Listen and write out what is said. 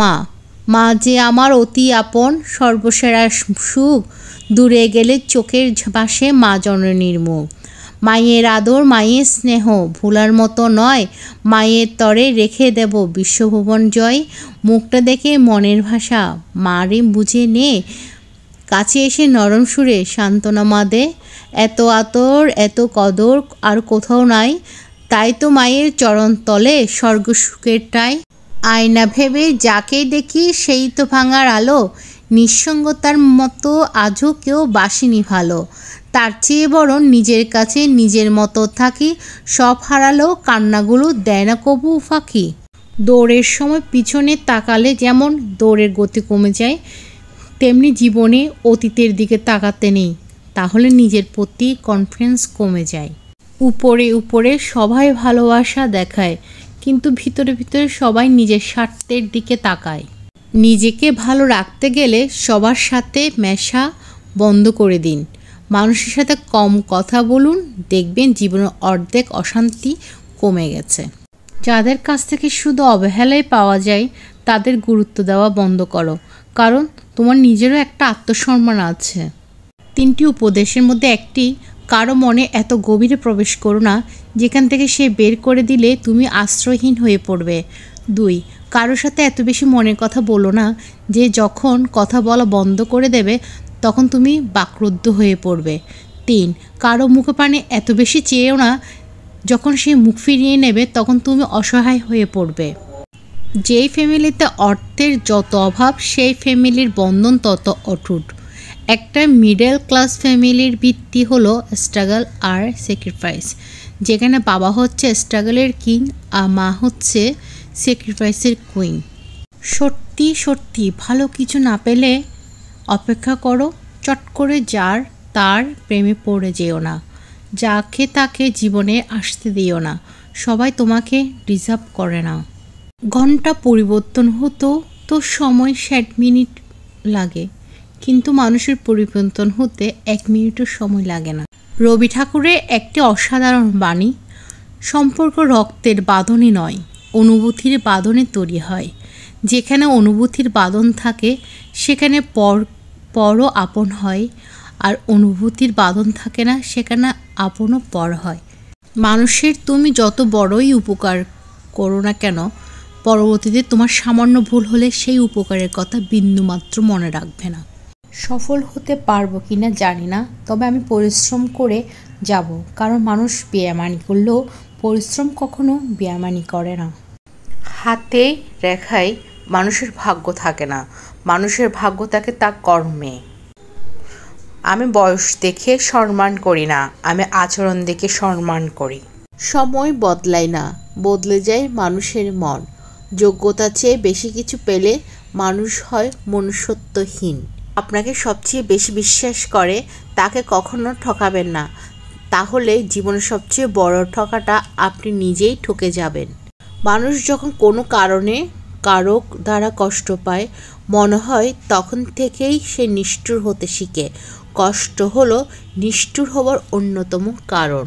মা মা যে আমার অতি আপন সর্বসেরা সুখ দূরে গেলে চোখের পাশে মা জননীর মুখ মায়ের আদর মায়ের স্নেহ ভোলার মতো নয় মায়ের তরে রেখে দেব বিশ্বভুবন জয় মুখটা দেখে মনের ভাষা মারে বুঝে নে কাছে এসে নরম সুরে সান্ত্বনা দে এত আতর এত কদর আর কোথাও নাই তাই তো মায়ের চরণ তলে স্বর্গ সুখের আয়না ভেবে যাকে দেখি সেই তো ভাঙার আলো নিঃসঙ্গতার মতো আজও কেউ বাসিনি ভালো তার চেয়ে বরং নিজের কাছে নিজের মতো থাকি সব হারালেও কান্নাগুলো দেয় না কবু ফাঁকি দৌড়ের সময় পিছনে তাকালে যেমন দৌড়ের গতি কমে যায় তেমনি জীবনে অতীতের দিকে তাকাতে নেই তাহলে নিজের প্রতি কনফিডেন্স কমে যায় উপরে উপরে সবাই ভালোবাসা দেখায় কিন্তু ভিতরে ভিতরে সবাই নিজের স্বার্থের দিকে তাকায় নিজেকে ভালো রাখতে গেলে সবার সাথে মেশা বন্ধ করে দিন মানুষের সাথে কম কথা বলুন দেখবেন জীবনের অর্ধেক অশান্তি কমে গেছে যাদের কাছ থেকে শুধু অবহেলাই পাওয়া যায় তাদের গুরুত্ব দেওয়া বন্ধ করো কারণ তোমার নিজেরও একটা আত্মসম্মান আছে তিনটি উপদেশের মধ্যে একটি কারো মনে এত গভীরে প্রবেশ করো না যেখান থেকে সে বের করে দিলে তুমি আশ্রয়হীন হয়ে পড়বে দুই কারো সাথে এত বেশি মনের কথা বলো না যে যখন কথা বলা বন্ধ করে দেবে তখন তুমি বাক্রুদ্ধ হয়ে পড়বে তিন কারো মুখে পানে এত বেশি চেয়েও না যখন সে মুখ ফিরিয়ে নেবে তখন তুমি অসহায় হয়ে পড়বে যেই ফ্যামিলিতে অর্থের যত অভাব সেই ফ্যামিলির বন্ধন তত অটুট একটা মিডল ক্লাস ফ্যামিলির ভিত্তি হলো স্ট্রাগল আর স্যাক্রিফাইস যেখানে বাবা হচ্ছে স্ট্রাগলের কিং আর মা হচ্ছে স্যাক্রিফাইসের কুইন সত্যি সত্যি ভালো কিছু না পেলে অপেক্ষা করো চট করে যার তার প্রেমে পড়ে যেও না যাকে তাকে জীবনে আসতে দিও না সবাই তোমাকে ডিজার্ভ করে না ঘন্টা পরিবর্তন হতো তো সময় ষাট মিনিট লাগে কিন্তু মানুষের পরিবর্তন হতে এক মিনিটও সময় লাগে না রবি ঠাকুরের একটি অসাধারণ বাণী সম্পর্ক রক্তের বাঁধনে নয় অনুভূতির বাঁধনে তৈরি হয় যেখানে অনুভূতির বাঁধন থাকে সেখানে পর পরও আপন হয় আর অনুভূতির বাঁধন থাকে না সেখানে আপনও পর হয় মানুষের তুমি যত বড়ই উপকার করো না কেন পরবর্তীতে তোমার সামান্য ভুল হলে সেই উপকারের কথা বিন্দুমাত্র মনে রাখবে না সফল হতে পারবো কি না জানি না তবে আমি পরিশ্রম করে যাব কারণ মানুষ বেয়ামানি করলেও পরিশ্রম কখনো বেয়ামানি করে না হাতে রেখায় মানুষের ভাগ্য থাকে না মানুষের ভাগ্য থাকে তা কর্মে আমি বয়স দেখে সম্মান করি না আমি আচরণ দেখে সম্মান করি সময় বদলায় না বদলে যায় মানুষের মন যোগ্যতা চেয়ে বেশি কিছু পেলে মানুষ হয় মনুষ্যত্বহীন আপনাকে সবচেয়ে বেশি বিশ্বাস করে তাকে কখনো ঠকাবেন না তাহলে জীবনের সবচেয়ে বড় ঠকাটা আপনি নিজেই ঠকে যাবেন মানুষ যখন কোনো কারণে কারক দ্বারা কষ্ট পায় মনে হয় তখন থেকেই সে নিষ্ঠুর হতে শিখে কষ্ট হলো নিষ্ঠুর হওয়ার অন্যতম কারণ